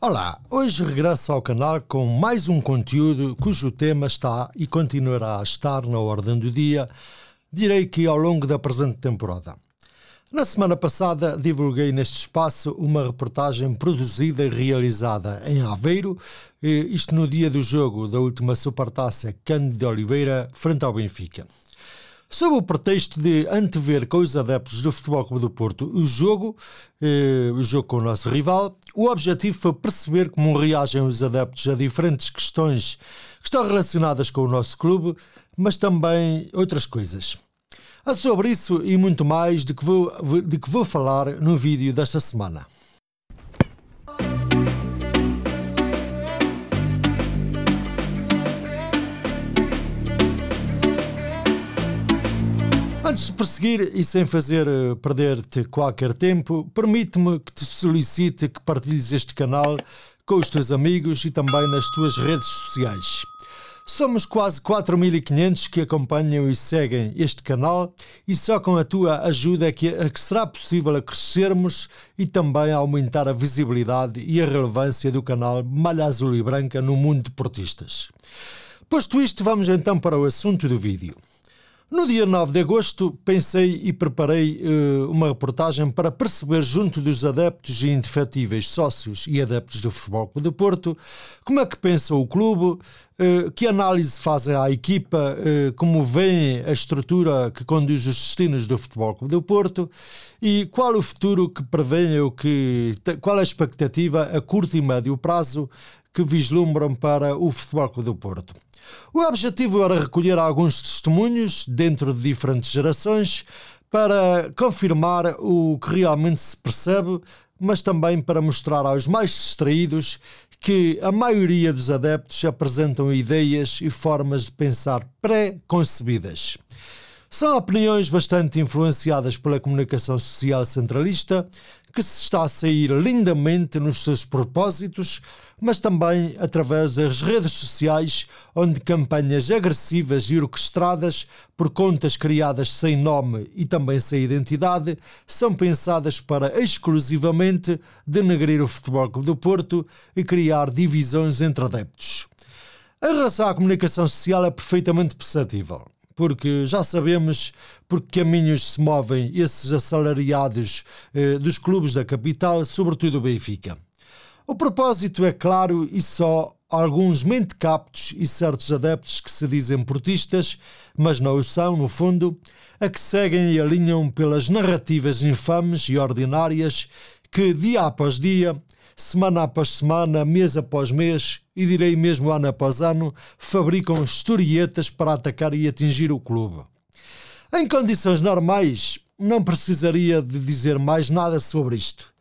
Olá, hoje regresso ao canal com mais um conteúdo cujo tema está e continuará a estar na ordem do dia, direi que ao longo da presente temporada. Na semana passada divulguei neste espaço uma reportagem produzida e realizada em Aveiro, eh, isto no dia do jogo da última Supertaça Cândido de Oliveira frente ao Benfica. Sob o pretexto de antever com os adeptos do Futebol Clube do Porto o jogo, eh, o jogo com o nosso rival, o objetivo foi perceber como reagem os adeptos a diferentes questões que estão relacionadas com o nosso clube, mas também outras coisas. A sobre isso e muito mais de que vou, de que vou falar no vídeo desta semana. Antes de prosseguir e sem fazer eh, perder-te qualquer tempo, permite-me que te solicite que partilhes este canal com os teus amigos e também nas tuas redes sociais. Somos quase 4.500 que acompanham e seguem este canal e só com a tua ajuda é que, é que será possível a crescermos e também aumentar a visibilidade e a relevância do canal Malha Azul e Branca no mundo de portistas. Posto isto, vamos então para o assunto do vídeo. No dia 9 de agosto, pensei e preparei uh, uma reportagem para perceber, junto dos adeptos e indefetíveis sócios e adeptos do Futebol Clube do Porto, como é que pensa o clube, uh, que análise fazem à equipa, uh, como veem a estrutura que conduz os destinos do Futebol Clube do Porto e qual o futuro que prevê ou que, qual a expectativa a curto e médio prazo que vislumbram para o Futebol Clube do Porto. O objetivo era é recolher alguns testemunhos dentro de diferentes gerações para confirmar o que realmente se percebe, mas também para mostrar aos mais distraídos que a maioria dos adeptos apresentam ideias e formas de pensar pré-concebidas. São opiniões bastante influenciadas pela comunicação social centralista, que se está a sair lindamente nos seus propósitos, mas também através das redes sociais, onde campanhas agressivas e orquestradas por contas criadas sem nome e também sem identidade são pensadas para exclusivamente denegrir o Futebol do Porto e criar divisões entre adeptos. A relação à comunicação social é perfeitamente perceptível porque já sabemos por que caminhos se movem esses assalariados eh, dos clubes da capital, sobretudo o Benfica. O propósito é claro e só alguns mentecaptos e certos adeptos que se dizem portistas, mas não o são, no fundo, a que seguem e alinham pelas narrativas infames e ordinárias que, dia após dia, semana após semana, mês após mês e direi mesmo ano após ano, fabricam historietas para atacar e atingir o clube. Em condições normais, não precisaria de dizer mais nada sobre isto,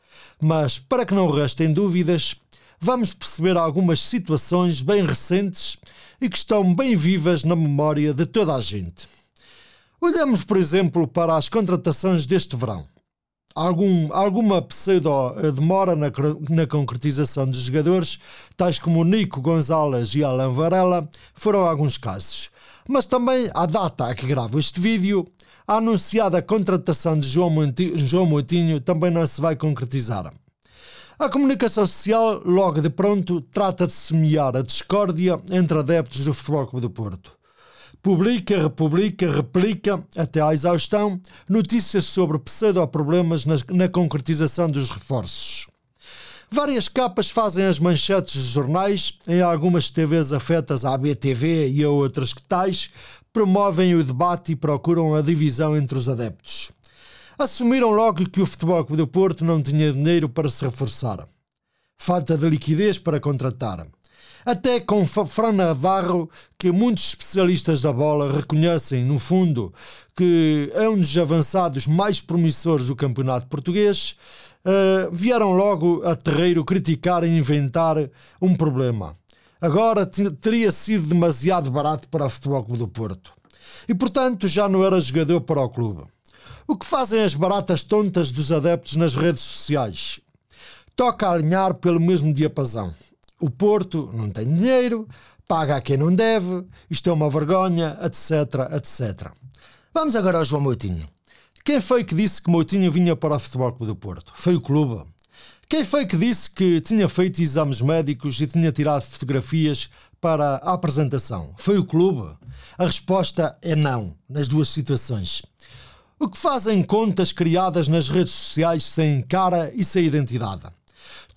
mas para que não restem dúvidas, vamos perceber algumas situações bem recentes e que estão bem vivas na memória de toda a gente. Olhamos, por exemplo, para as contratações deste verão algum, alguma pseudo-demora eh, na, na concretização dos jogadores, tais como Nico Gonzalez e Alan Varela, foram alguns casos. Mas também, à data a que gravo este vídeo, a anunciada contratação de João Moutinho, João Moutinho também não se vai concretizar. A comunicação social, logo de pronto, trata de semear a discórdia entre adeptos do Futebol Clube do Porto. Publica, republica, replica, até à exaustão, notícias sobre pseudoproblemas na, na concretização dos reforços. Várias capas fazem as manchetes dos jornais, em algumas TVs afetas à BTV e a outras que tais, promovem o debate e procuram a divisão entre os adeptos. Assumiram logo que o Futebol Clube do Porto não tinha dinheiro para se reforçar. Falta de liquidez para contratar até com Fran Navarro, que muitos especialistas da bola reconhecem, no fundo, que é um dos avançados mais promissores do campeonato português, uh, vieram logo a terreiro criticar e inventar um problema. Agora teria sido demasiado barato para o Futebol Clube do Porto. E portanto já não era jogador para o clube. O que fazem as baratas tontas dos adeptos nas redes sociais? Toca a alinhar pelo mesmo diapasão. O Porto não tem dinheiro, paga a quem não deve, isto é uma vergonha, etc, etc. Vamos agora ao João Moutinho. Quem foi que disse que Moutinho vinha para o Futebol Clube do Porto? Foi o clube. Quem foi que disse que tinha feito exames médicos e tinha tirado fotografias para a apresentação? Foi o clube? A resposta é não, nas duas situações. O que fazem contas criadas nas redes sociais sem cara e sem identidade?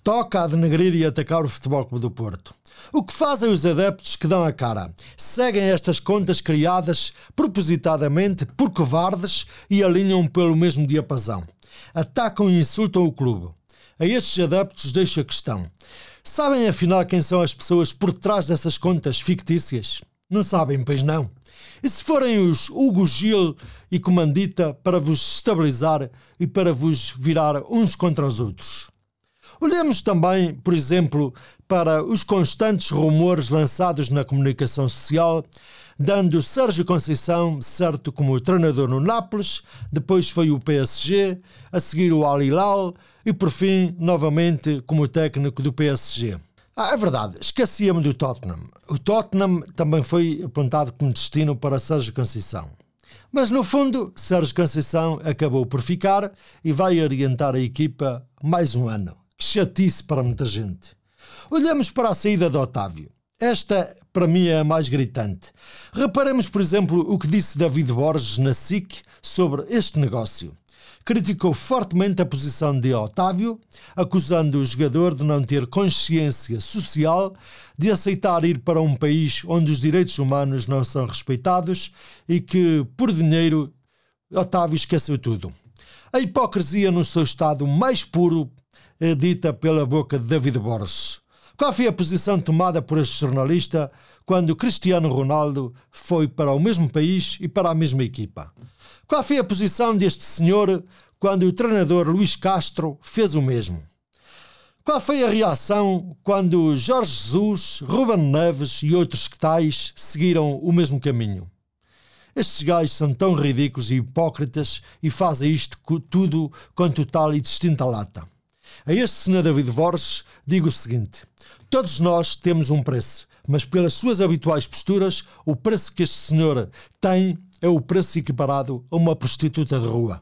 toca a denegrir e atacar o Futebol Clube do Porto. O que fazem os adeptos que dão a cara? Seguem estas contas criadas propositadamente por covardes e alinham pelo mesmo diapasão. Atacam e insultam o clube. A estes adeptos deixo a questão. Sabem afinal quem são as pessoas por trás dessas contas fictícias? Não sabem, pois não. E se forem os Hugo Gil e Comandita para vos estabilizar e para vos virar uns contra os outros? Olhemos também, por exemplo, para os constantes rumores lançados na comunicação social, dando Sérgio Conceição certo como treinador no Nápoles, depois foi o PSG, a seguir o Al Hilal e por fim, novamente, como técnico do PSG. Ah, é verdade, esquecia-me do Tottenham. O Tottenham também foi apontado como destino para Sérgio Conceição. Mas no fundo, Sérgio Conceição acabou por ficar e vai orientar a equipa mais um ano. Que chatice para muita gente. Olhamos para a saída de Otávio. Esta, para mim, é a mais gritante. Reparemos, por exemplo, o que disse David Borges na SIC sobre este negócio. Criticou fortemente a posição de Otávio, acusando o jogador de não ter consciência social, de aceitar ir para um país onde os direitos humanos não são respeitados e que, por dinheiro, Otávio esqueceu tudo. A hipocrisia no seu estado mais puro eh, dita pela boca de David Borges. Qual foi a posição tomada por este jornalista quando Cristiano Ronaldo foi para o mesmo país e para a mesma equipa? Qual foi a posição deste senhor quando o treinador Luís Castro fez o mesmo? Qual foi a reação quando Jorge Jesus, Ruben Neves e outros que tais seguiram o mesmo caminho? Estes gajos são tão ridículos e hipócritas e fazem isto tudo com total e distinta lata. A este senhor David Borges digo o seguinte: todos nós temos um preço, mas pelas suas habituais posturas, o preço que este senhor tem é o preço equiparado a uma prostituta de rua.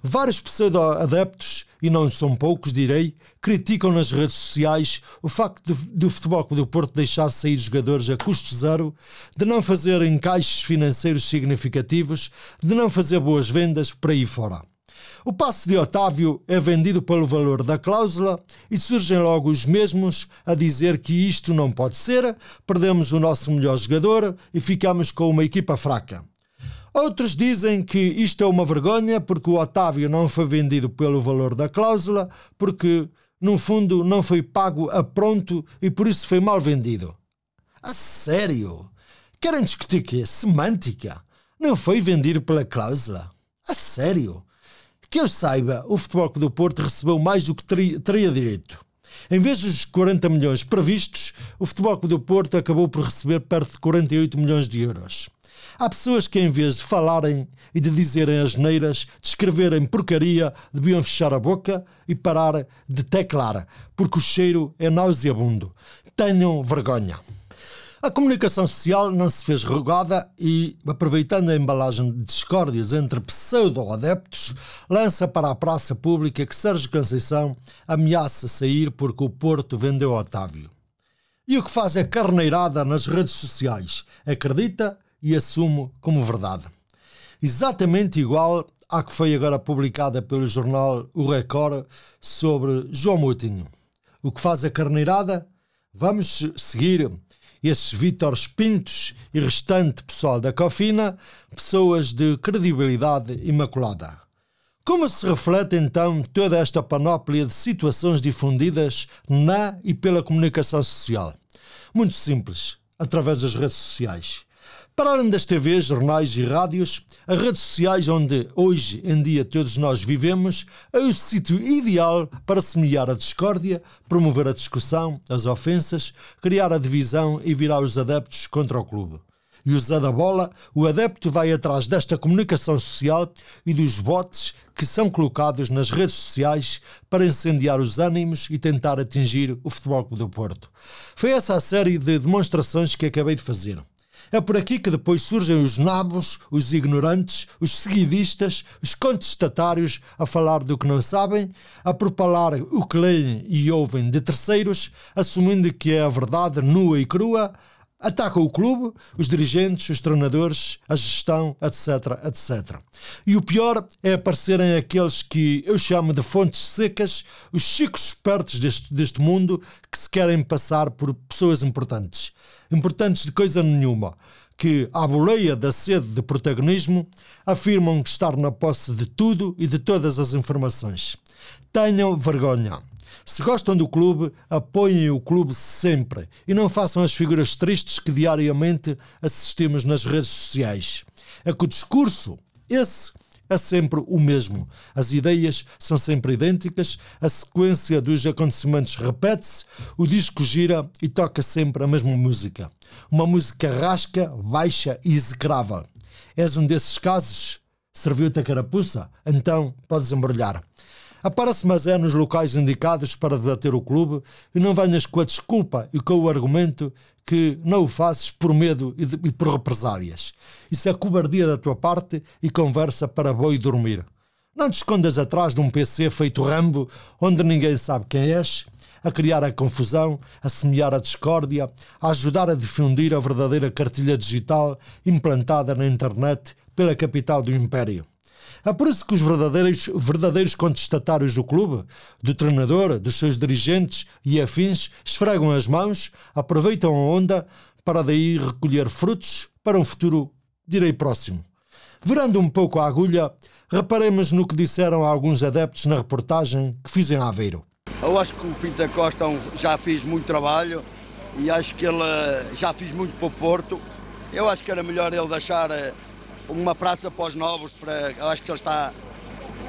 Vários pseudo-adeptos, e não são poucos, direi, criticam nas redes sociais o facto do Futebol Clube do Porto deixar sair jogadores a custo zero, de não fazer encaixes financeiros significativos, de não fazer boas vendas por aí fora. O passe de Otávio é vendido pelo valor da cláusula e surgem logo os mesmos a dizer que isto não pode ser, perdemos o nosso melhor jogador e ficamos com uma equipa fraca. Outros dizem que isto é uma vergonha porque o Otávio não foi vendido pelo valor da cláusula, porque no fundo não foi pago a pronto e por isso foi mal vendido. A sério? Querem discutir que é Semântica? Não foi vendido pela cláusula? A sério? Que eu saiba, o Futebol Clube do Porto recebeu mais do que teria direito. Em vez dos 40 milhões previstos, o Futebol Clube do Porto acabou por receber perto de 48 milhões de euros. Há pessoas que, em vez de falarem e de dizerem asneiras, de escreverem porcaria, deviam fechar a boca e parar de teclar, porque o cheiro é nauseabundo. Tenham vergonha. A comunicação social não se fez rogada e, aproveitando a embalagem de discórdias entre pseudo-adeptos, lança para a praça pública que Sérgio Conceição ameaça sair porque o Porto vendeu Otávio. E o que faz é carneirada nas redes sociais. Acredita e assume como verdade. Exatamente igual à que foi agora publicada pelo jornal O Record sobre João Moutinho. O que faz a carneirada? Vamos seguir esses Vítor Pintos e restante pessoal da Cofina, pessoas de credibilidade imaculada. Como se reflete então toda esta panóplia de situações difundidas na e pela comunicação social? Muito simples, através das redes sociais. Para além das TVs, jornais e rádios, as redes sociais onde hoje em dia todos nós vivemos é o sítio ideal para semear a discórdia, promover a discussão, as ofensas, criar a divisão e virar os adeptos contra o clube. E usada a Bola, o adepto vai atrás desta comunicação social e dos votos que são colocados nas redes sociais para incendiar os ânimos e tentar atingir o Futebol Clube do Porto. Foi essa a série de demonstrações que acabei de fazer. É por aqui que depois surgem os nabos, os ignorantes, os seguidistas, os contestatários a falar do que não sabem, a propalar o que leem e ouvem de terceiros, assumindo que é a verdade nua e crua, atacam o clube, os dirigentes, os treinadores, a gestão, etc, etc. E o pior é aparecerem aqueles que eu chamo de fontes secas, os chicos espertos deste, deste mundo que se querem passar por pessoas importantes importantes de coisa nenhuma, que, à boleia da sede de protagonismo, afirmam que estar na posse de tudo e de todas as informações. Tenham vergonha. Se gostam do clube, apoiem o clube sempre e não façam as figuras tristes que diariamente assistimos nas redes sociais. É que o discurso, esse é sempre o mesmo. As ideias são sempre idênticas, a sequência dos acontecimentos repete-se, o disco gira e toca sempre a mesma música. Uma música rasca, baixa e execrável. És um desses casos? Serviu-te a carapuça? Então podes embrulhar. Aparece mais mas é nos locais indicados para debater o clube e não venhas com a desculpa e com o argumento que não o fazes por medo e, de, e por represálias. Isso é cobardia da tua parte e conversa para boi dormir. Não te escondas atrás de um PC feito rambo, onde ninguém sabe quem és, a criar a confusão, a semear a discórdia, a ajudar a difundir a verdadeira cartilha digital implantada na internet pela capital do Império. Aparece ah, que os verdadeiros, verdadeiros contestatários do clube, do treinador, dos seus dirigentes e afins, esfregam as mãos, aproveitam a onda para daí recolher frutos para um futuro, direi, próximo. Virando um pouco a agulha, reparemos no que disseram alguns adeptos na reportagem que fizem a Aveiro. Eu acho que o Pinta Costa é já fez muito trabalho e acho que ele eh, já fez muito para o Porto. Eu acho que era melhor ele deixar eh, uma praça para os novos, para, acho que ele está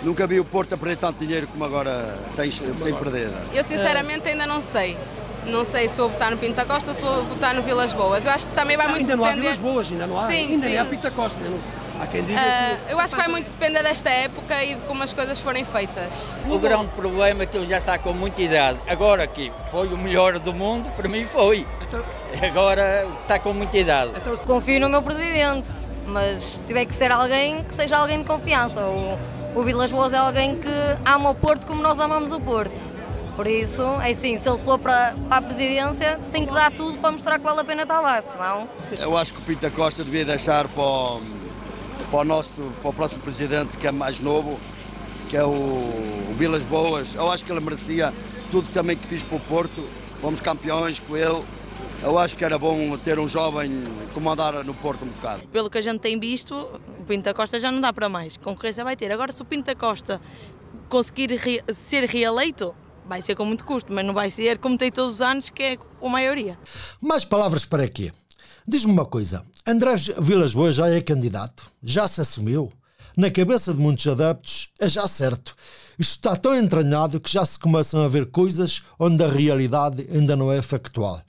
Nunca vi o Porto a perder tanto dinheiro como agora tem, tem perdido. Eu sinceramente ainda não sei. Não sei se vou votar no Pinta Costa ou se vou votar no Vilas Boas. Eu acho que também vai não, muito ainda depender... Ainda não há Vilas Boas, ainda não há. Sim, ainda sim. nem há Pinta Costa. não... Há quem diga uh, que... Eu acho que vai muito depender desta época e de como as coisas forem feitas. O grande problema é que ele já está com muita idade. Agora que foi o melhor do mundo, para mim foi. Então- agora está com muita idade. Então- Confio no meu presidente mas tiver que ser alguém que seja alguém de confiança. O, o Vilas Boas é alguém que ama o Porto como nós amamos o Porto. Por isso, é assim, se ele for para, para a presidência, tem que dar tudo para mostrar que vale a pena estar lá, senão... Eu acho que o Pinto Costa devia deixar para o, para o, nosso, para o próximo presidente, que é mais novo, que é o, o Vilas Boas. Eu acho que ele merecia tudo também que fiz para o Porto. Fomos campeões com ele, eu acho que era bom ter um jovem comandar no Porto um bocado. Pelo que a gente tem visto, o Pinto Costa já não dá para mais. Concorrência vai ter. Agora, se o Pinto Costa conseguir re ser reeleito, vai ser com muito custo, mas não vai ser como tem todos os anos, que é a maioria. Mais palavras para quê? Diz-me uma coisa, Andrés Vilas Boas já é candidato? Já se assumiu? Na cabeça de muitos adeptos é já certo. Isto está tão entranhado que já se começam a ver coisas onde a realidade ainda não é factual.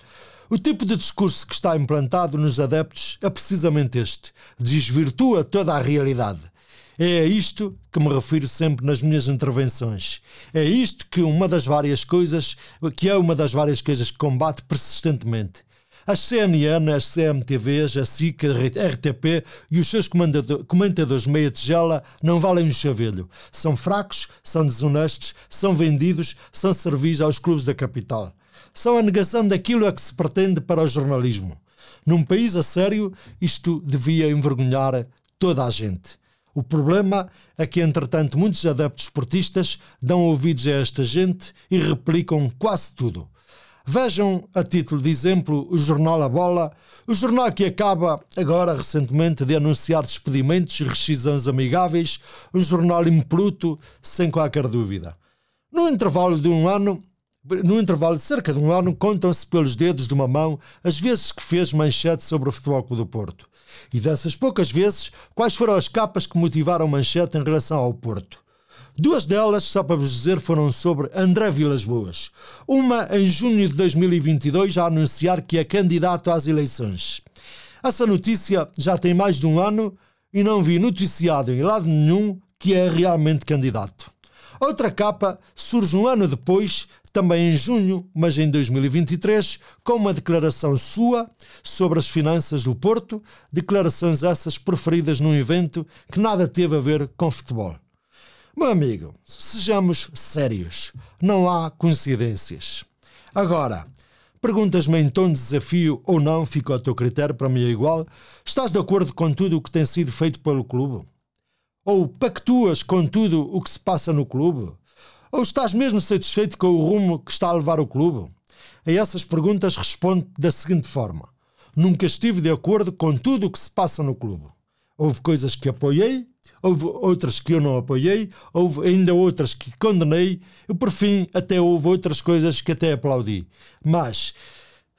O tipo de discurso que está implantado nos adeptos é precisamente este: desvirtua toda a realidade. É a isto que me refiro sempre nas minhas intervenções. É isto que uma das várias coisas, que é uma das várias coisas que combate persistentemente. As CNN, as CMTVs, a SIC, a RTP e os seus comentadores meia tigela não valem um chavelho. São fracos, são desonestos, são vendidos, são servis aos clubes da capital são a negação daquilo a que se pretende para o jornalismo. Num país a sério, isto devia envergonhar toda a gente. O problema é que, entretanto, muitos adeptos esportistas dão ouvidos a esta gente e replicam quase tudo. Vejam, a título de exemplo, o jornal A Bola, o jornal que acaba agora recentemente de anunciar despedimentos e rescisões amigáveis, um jornal impoluto, sem qualquer dúvida. No intervalo de um ano, no intervalo de cerca de um ano, contam-se pelos dedos de uma mão as vezes que fez manchete sobre o Futebol Clube do Porto. E dessas poucas vezes, quais foram as capas que motivaram manchete em relação ao Porto? Duas delas, só para vos dizer, foram sobre André Vilas Boas. Uma em junho de 2022, a anunciar que é candidato às eleições. Essa notícia já tem mais de um ano e não vi noticiado em lado nenhum que é realmente candidato. Outra capa surge um ano depois, também em junho, mas em 2023, com uma declaração sua sobre as finanças do Porto, declarações essas preferidas num evento que nada teve a ver com futebol. Meu amigo, sejamos sérios, não há coincidências. Agora, Perguntas-me em tom de desafio ou não, fica ao teu critério, para mim é igual. Estás de acordo com tudo o que tem sido feito pelo clube? Ou pactuas com tudo o que se passa no clube? Ou estás mesmo satisfeito com o rumo que está a levar o clube? A essas perguntas respondo da seguinte forma: Nunca estive de acordo com tudo o que se passa no clube. Houve coisas que apoiei, houve outras que eu não apoiei, houve ainda outras que condenei, e por fim, até houve outras coisas que até aplaudi. Mas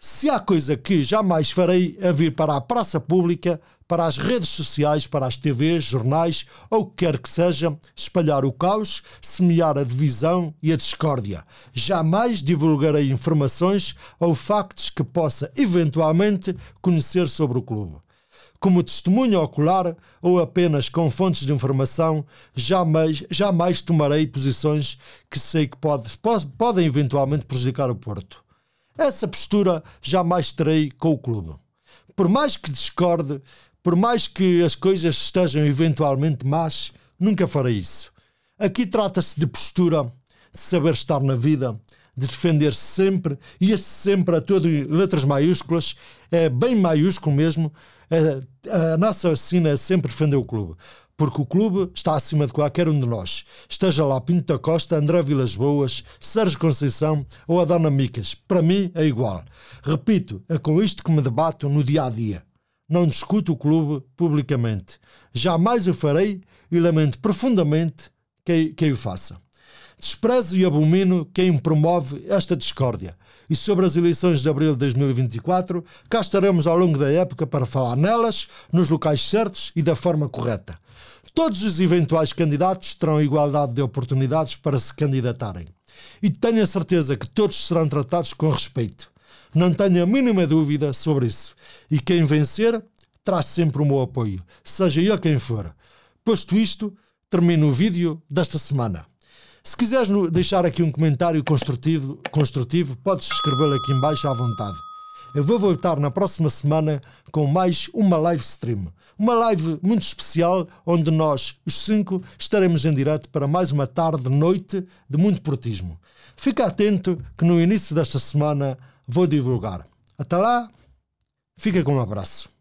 se há coisa que jamais farei a é vir para a praça pública, para as redes sociais, para as TVs, jornais ou o que quer que seja, espalhar o caos, semear a divisão e a discórdia. Jamais divulgarei informações ou factos que possa eventualmente conhecer sobre o clube como testemunho ocular ou apenas com fontes de informação, jamais, jamais tomarei posições que sei que pode, pode, podem eventualmente prejudicar o Porto. Essa postura jamais terei com o clube. Por mais que discorde, por mais que as coisas estejam eventualmente más, nunca farei isso. Aqui trata-se de postura, de saber estar na vida, de defender sempre, e este sempre a todo letras maiúsculas, é bem maiúsculo mesmo, a, é, a nossa assina sempre defender o clube porque o clube está acima de qualquer um de nós. Esteja lá Pinto da Costa, André Vilas Boas, Sérgio Conceição ou a Dona Micas. Para mim é igual. Repito, é com isto que me debato no dia a dia. Não discuto o clube publicamente. Jamais o farei e lamento profundamente quem, quem o faça. Desprezo e abomino quem promove esta discórdia. E sobre as eleições de abril de 2024, cá estaremos ao longo da época para falar nelas, nos locais certos e da forma correta. Todos os eventuais candidatos terão igualdade de oportunidades para se candidatarem. E tenho a certeza que todos serão tratados com respeito. Não tenho a mínima dúvida sobre isso. E quem vencer terá sempre o meu apoio, seja ele quem for. Posto isto, termino o vídeo desta semana. Se quiseres deixar aqui um comentário construtivo, construtivo podes escrevê-lo aqui embaixo à vontade. Eu vou voltar na próxima semana com mais uma live stream. Uma live muito especial, onde nós, os cinco, estaremos em direto para mais uma tarde, noite de muito portismo. Fica atento que no início desta semana vou divulgar. Até lá, fica com um abraço.